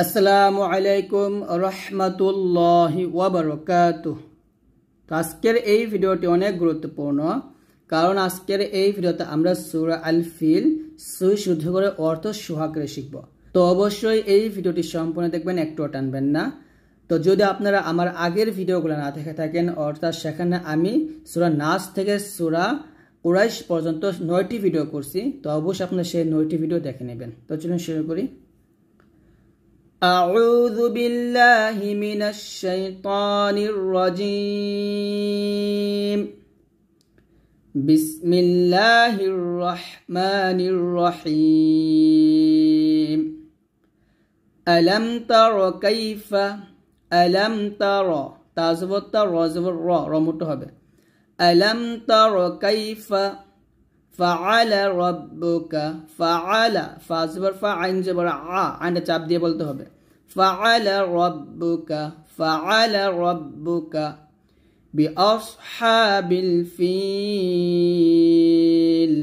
আসসালামু আলাইকুম রহমতুল্লাহি ওয়াবরকাত তো আজকের এই ভিডিওটি অনেক গুরুত্বপূর্ণ কারণ আজকের এই ভিডিওতে আমরা সুরা আল ফিল সুই শুদ্ধ করে অর্থ সোহাকরে শিখব তো অবশ্যই এই ভিডিওটি সম্পূর্ণ দেখবেন একটু টানবেন না তো যদি আপনারা আমার আগের ভিডিওগুলো না দেখে থাকেন অর্থাৎ সেখানে আমি সুরা নাচ থেকে সুরা কুরাইশ পর্যন্ত নয়টি ভিডিও করছি তো অবশ্যই আপনারা সেই নয়টি ভিডিও দেখে নেবেন তো চলুন শুরু করি أعوذ بالله من الشيطان الرجيم بسم الله الرحمن الرحيم ألم تر كيف ألم تر تعزف التر وعزف الراء رمتها ألم تر كيف فعل ربك فعل ফাজবর ফা আইন জবর আ আইনটা চাপ দিয়ে বলতে فعل ربك فعل ربك بأصحاب الفيل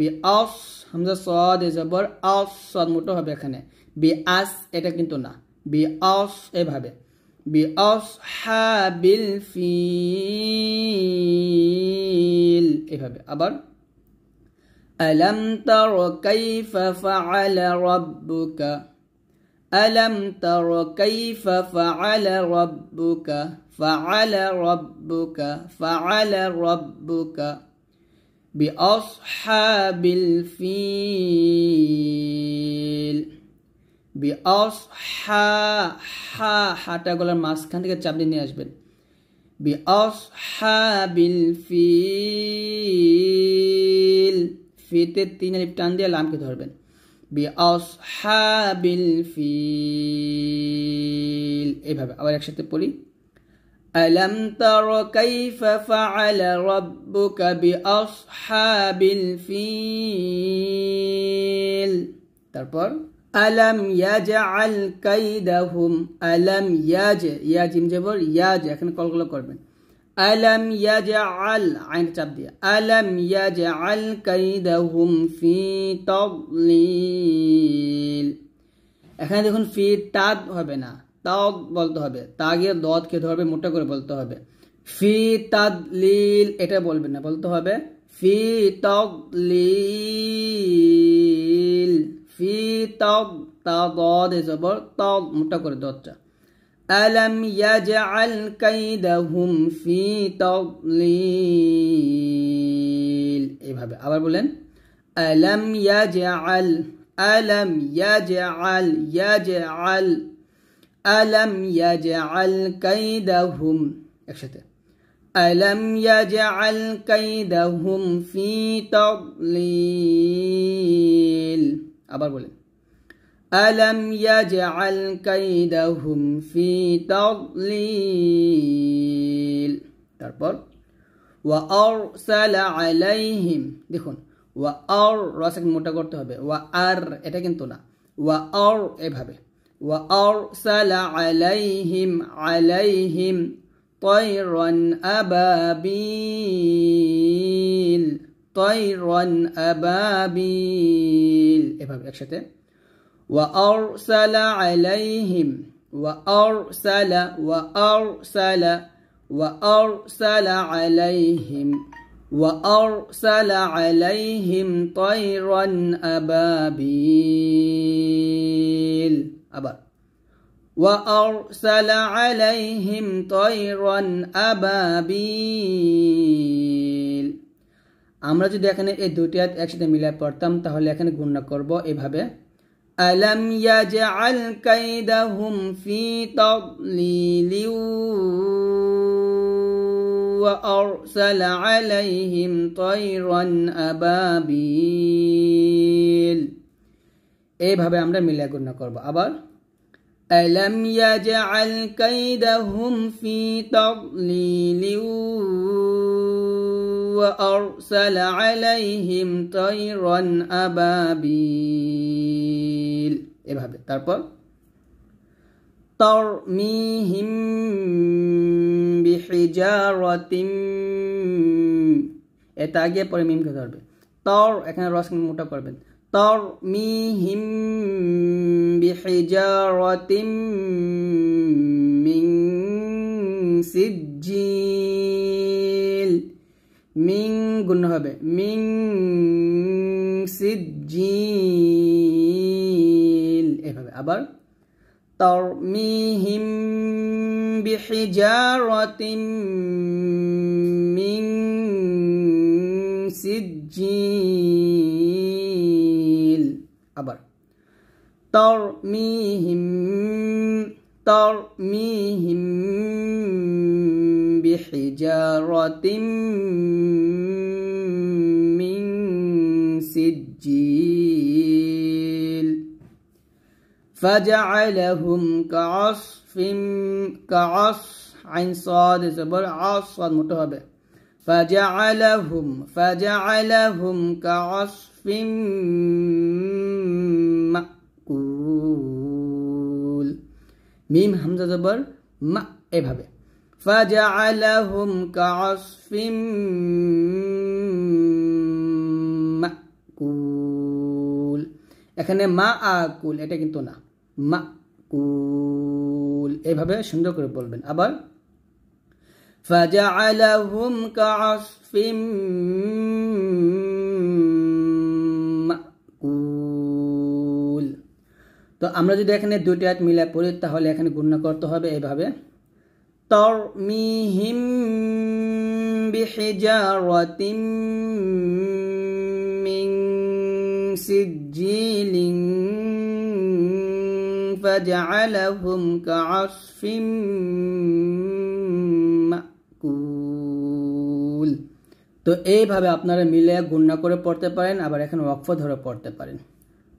بأص হামজা সদ এজাবর আস সদ মোটো হবে এখানে বি আস এটা কিন্তু না বি আস এভাবে বি আস হাবিল ফিল এভাবে আবার ألم تر كيف فعل ربك ألم تر كيف فعل ربك فعل ربك فعل ربك بأصحاب الفيل বিঅস হা হা হাটা গলার মাঝখান থেকে চাপড়ে নিয়ে আসবেন বিঅস হা বিল ফিল ফিতে তিন আলিফ টান দিয়ে লামকে ধরবেন বিআসহাবিল ফিল এভাবে আবার একসাথে পড়ি আলম তর কাইফ ফাআল রাব্বুকা বিআসহাবিল ফিল তারপর আলম ইয়াজআল কাইদাহুম আলম ইয়াজ ইয়াজিম জবর ইয়াজ এখানে কলগুলো করবেন আলম ইয়াজআল আইন চাপ দিয়ে আলম ইয়াজআল কাইদাহুম ফি তাদলিল এখানে দেখুন ফি তাদ হবে না তাদ বলতে হবে তাগের দদ খেতে হবে মোটা করে বলতে হবে ফি তাদলিল এটা বলবে না বলতে হবে ফি তাদলিল ফি তাদ তাদ এসব তাদ মোটা করে দদটা ألم يجعل كيدهم في تضليل এভাবে আবার বলেন ألم يجعل ألم يجعل يجعل ألم يجعل كيدهم একসাথে ألم يجعل كيدهم في تضليل আবার বলেন ألم يجعل كيدهم في تضليل তারপর وأرسل عليهم দেখুন وأر রাসাকে মোটা করতে হবে وأر এটা কিন্তু না وأر এভাবে وأرسل عليهم عليهم طيرا أبابيل طيرا أبابيل এভাবে একসাথে وأرسل عليهم وأرسل وأرسل وأرسل عليهم وأرسل عليهم طيرا أبابيل أبر وأرسل عليهم طيرا أبابيل আমরা যদি এখানে এই দুটি একসাথে মিলে পড়তাম তাহলে এখানে গুণনা করব এভাবে ألم يجعل كيدهم في تضليل وأرسل عليهم طيرا أبابيل এইভাবে আমরা মিলে গুণনা করব আবার ألم يجعل كيدهم في تضليل وأرسل عليهم طيرا أبابيل এভাবে তারপর ترميهم بحجارة এটা আগে পরে মিমকে ধরবে তর এখানে রস মোটা করবেন তর মিহিম বিহিজারতিম মিং সিজ্জিন মিং গুণ হবে মিং সিজিল এভাবে আবার তরমিহিম বিহিজারতিম মিং সিজিল আবার তরমিহিম তরমিহিম بحجارة من سجيل فجعلهم كعصف كعصف عين صاد زبر عصا متهبة فجعلهم فجعلهم كعصف مأكول ميم همزة زبر مأ এভাবে فجعلهم كعصف মাকুল এখানে মা আকুল এটা কিন্তু না মাকুল এইভাবে সুন্দর করে বলবেন আবার فجعلهم كعصف মাকুল তো আমরা যদি এখানে দুটি হাত মিলে পড়ি তাহলে এখানে গুণ করতে হবে এভাবে ترميهم بحجارة من سجيل فجعلهم كعصف মাকুল তো এইভাবে আপনারা মিলে গুন্না করে পড়তে পারেন আবার এখানে অক্ষ ধরে পড়তে পারেন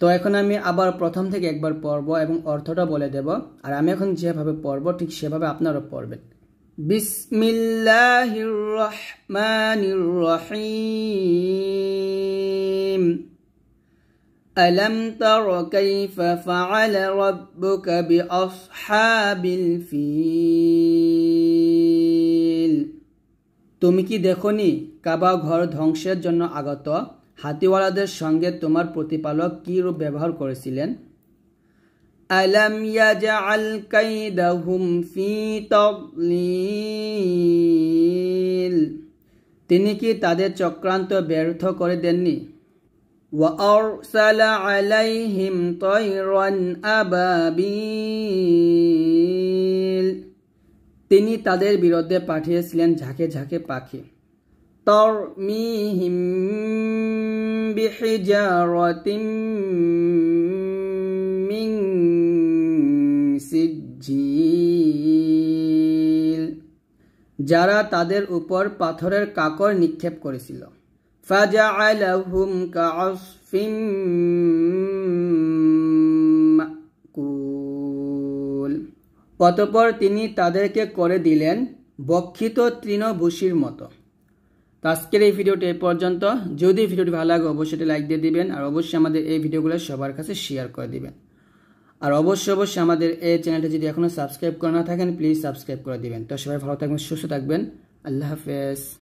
তো এখন আমি আবার প্রথম থেকে একবার পড়ব এবং অর্থটা বলে দেব আর আমি এখন যেভাবে পড়ব ঠিক সেভাবে আপনারা পড়বেন ألم تر كيف فعل ربك بأصحاب الفيل তুমি কি দেখনি কাবা ঘর ধ্বংসের জন্য আগত হাতিওয়ালাদের সঙ্গে তোমার প্রতিপালক কীরূপ ব্যবহার করেছিলেন তিনি কি তাদের চক্রান্ত ব্যর্থ করে দেননি তিনি তাদের বিরুদ্ধে পাঠিয়েছিলেন ঝাঁকে ঝাঁকে পাখি ترميهم بحجارة من সিজিল যারা তাদের উপর পাথরের কাকর নিক্ষেপ করেছিল ফাজাআলাহুম কাআসফিম মাকুল অতপর তিনি তাদেরকে করে দিলেন বক্ষিত তৃণভূষির মতো তো আজকের এই ভিডিওটি এই পর্যন্ত যদি ভিডিওটি ভালো লাগে অবশ্যই লাইক দিয়ে দিবেন আর অবশ্যই আমাদের এই ভিডিওগুলো সবার কাছে শেয়ার করে দিবেন আর অবশ্যই অবশ্যই আমাদের এই চ্যানেলটি যদি এখনও সাবস্ক্রাইব করে না থাকেন প্লিজ সাবস্ক্রাইব করে দিবেন তো সবাই ভালো থাকবেন সুস্থ থাকবেন আল্লাহ হাফেজ